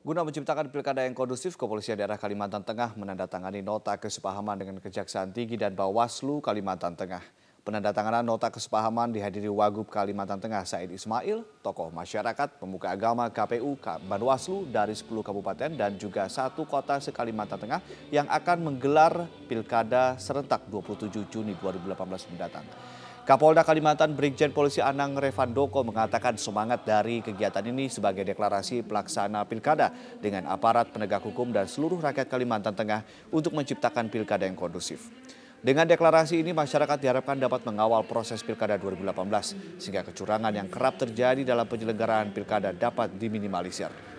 Guna menciptakan pilkada yang kondusif, Kepolisian Daerah Kalimantan Tengah menandatangani nota kesepahaman dengan Kejaksaan Tinggi dan Bawaslu Kalimantan Tengah. Penandatanganan nota kesepahaman dihadiri Wagub Kalimantan Tengah Said Ismail, tokoh masyarakat, pemuka agama KPU Banwaslu dari 10 kabupaten dan juga satu kota se-Kalimantan Tengah yang akan menggelar Pilkada serentak 27 Juni 2018 mendatang. Kapolda Kalimantan Brigjen Polisi Anang Revandoko mengatakan semangat dari kegiatan ini sebagai deklarasi pelaksana pilkada dengan aparat penegak hukum dan seluruh rakyat Kalimantan Tengah untuk menciptakan pilkada yang kondusif. Dengan deklarasi ini, masyarakat diharapkan dapat mengawal proses Pilkada 2018, sehingga kecurangan yang kerap terjadi dalam penyelenggaraan Pilkada dapat diminimalisir.